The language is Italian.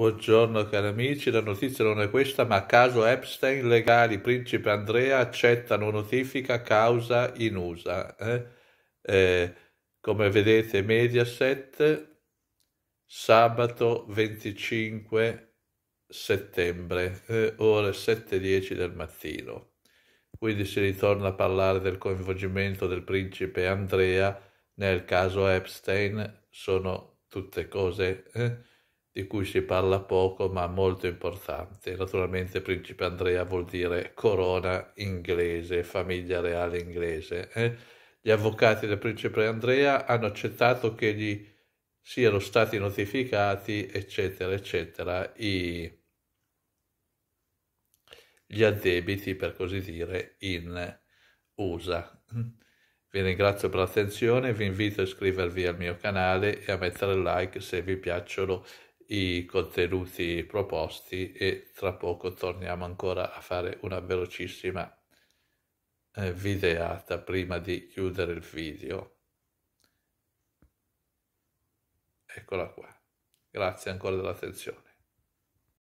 Buongiorno cari amici, la notizia non è questa, ma caso Epstein, legali Principe Andrea accettano notifica causa in USA. Eh? Eh, come vedete Mediaset, sabato 25 settembre, eh, ore 7.10 del mattino. Quindi si ritorna a parlare del coinvolgimento del Principe Andrea nel caso Epstein, sono tutte cose Eh? di cui si parla poco ma molto importante. Naturalmente Principe Andrea vuol dire corona inglese, famiglia reale inglese. Eh? Gli avvocati del Principe Andrea hanno accettato che gli siano stati notificati, eccetera, eccetera, i, gli addebiti, per così dire, in USA. Vi ringrazio per l'attenzione, vi invito a iscrivervi al mio canale e a mettere like se vi piacciono i contenuti proposti e tra poco torniamo ancora a fare una velocissima eh, videata prima di chiudere il video. Eccola qua. Grazie ancora dell'attenzione.